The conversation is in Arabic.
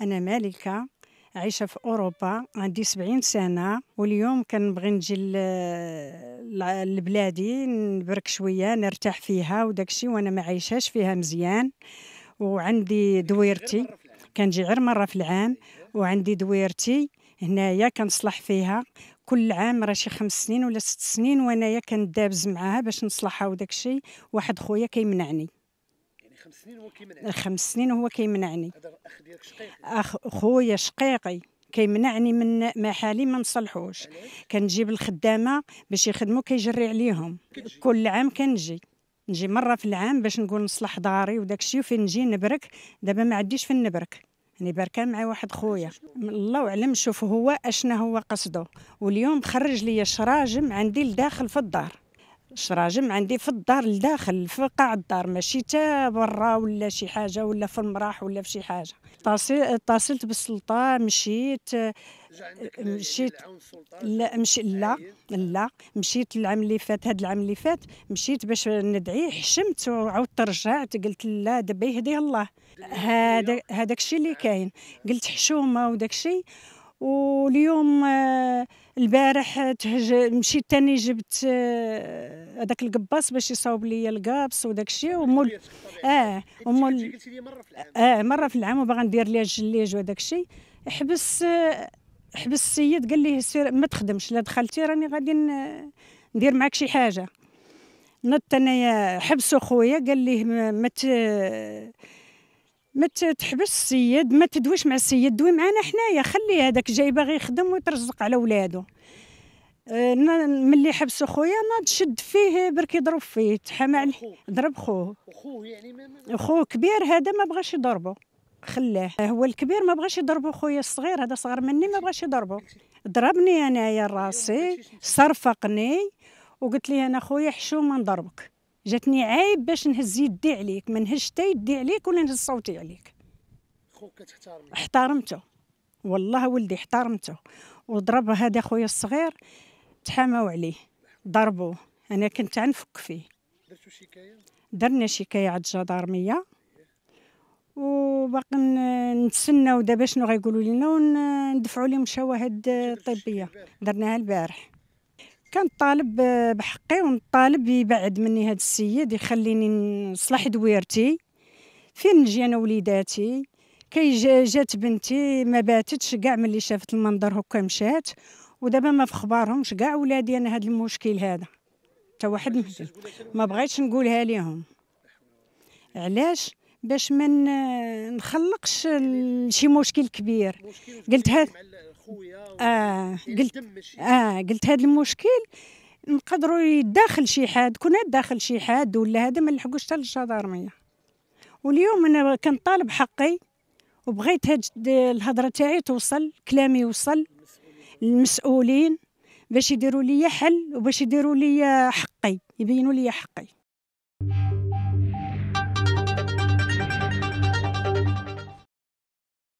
In America, عايشة في أوروبا عندي سبعين سنة واليوم كنبغي نجي لبلادي نبرك شوية نرتاح فيها وداكشي وأنا ما عايشاش فيها مزيان وعندي دويرتي كنجي غير مرة في العام أيوة. وعندي دويرتي هنايا كنصلح فيها كل عام راه شي خمس سنين ولا ست سنين وانايا كندابز معاها باش نصلحها وداكشي واحد خويا كيمنعني خمس سنين هو كيمنعني خمس سنين كيمنعني هذا اخ ديالك شقيقي اخ خويا شقيقي كيمنعني من محالي ما نصلحوش كنجيب الخدامه باش يخدموا كيجري عليهم كل عام كنجي نجي مره في العام باش نقول نصلح داري وداك الشيء وفين نجي نبرك دابا ما عنديش فين نبرك يعني باركه مع واحد خويا الله اعلم شوف هو اشنا هو قصده واليوم خرج لي شراجم عندي لداخل في الدار شراجم عندي في الدار لداخل في قاع الدار ماشي تا برا ولا شي حاجه ولا في المراح ولا في شي حاجه اتصلت بالسلطه مشيت آه، مشيت لا مشي لا لا مشيت العام اللي فات هذا العام اللي فات مشيت باش ندعي حشمت وعاودت رجعت قلت لا دابا يهديه الله هذا هذاك الشيء اللي آه. كاين قلت حشومه وداك الشيء واليوم آه، البارح تهج مشيت تاني جبت آه، هذاك القباص باش يصاوب لي القابص وداك الشيء ومول اه ومول اه مره في العام وباغي ندير ليها الجليج وداك الشيء حبس آه، حبس السيد قال لي سير ما تخدمش لا دخلتي راني غادي ندير معاك شي حاجه نط انايا حبسوا خويا قال لي ما ما تحبس السيد ما تدويش مع السيد دوي معنا حنايا خلي هذاك جاي باغي يخدم ويترزق على ولادو آه، ملي حبس خويا ناض شد فيه برك يضرب فيه تحامى عليه ضرب خوه خوه يعني خوه كبير هذا ما بغاش يضربه خلاه آه، هو الكبير ما بغاش يضربو خويا الصغير هذا صغر مني ما بغاش يضربو ضربني انايا راسي صرفقني وقلت لي انا خويا حشومه نضربك جاتني عيب باش نهز يدي عليك ما نهزش حتى يدي عليك ولا نهز صوتي عليك خوك كتحترم احترمته والله ولدي احترمته وضرب هذا خويا الصغير تحاموا عليه ضربوه انا كنت عنفك فيه درتو شكايه درنا شكايه على الجدارميه وباقي نتسناو دابا شنو غيقولوا لنا وندفعوا لهم شواهد طبيه درناها البارح كنطالب آه، بحقي ونطالب يبعد مني هذا السيد يخليني نصلح دويرتي فين نجي انا وليداتي كي جات بنتي ما باتتش كاع ملي شافت المنظر هكا مشات ودابا ما في خبارهمش كاع ولادي انا هذا المشكل هذا حتى واحد ما بغيتش نقولها ليهم علاش باش ما نخلقش شي مشكل كبير آه، آه، قلت هاد اه قلت اه قلت هذا المشكل نقدروا يداخل شي حد كنا داخل شي حد ولا هذا ما نلحقوش حتى للجدارميه واليوم انا كنطالب حقي وبغيت هاد الهضره تاعي توصل كلامي يوصل للمسؤولين باش يديروا لي حل وباش يديروا لي حقي يبينوا لي حقي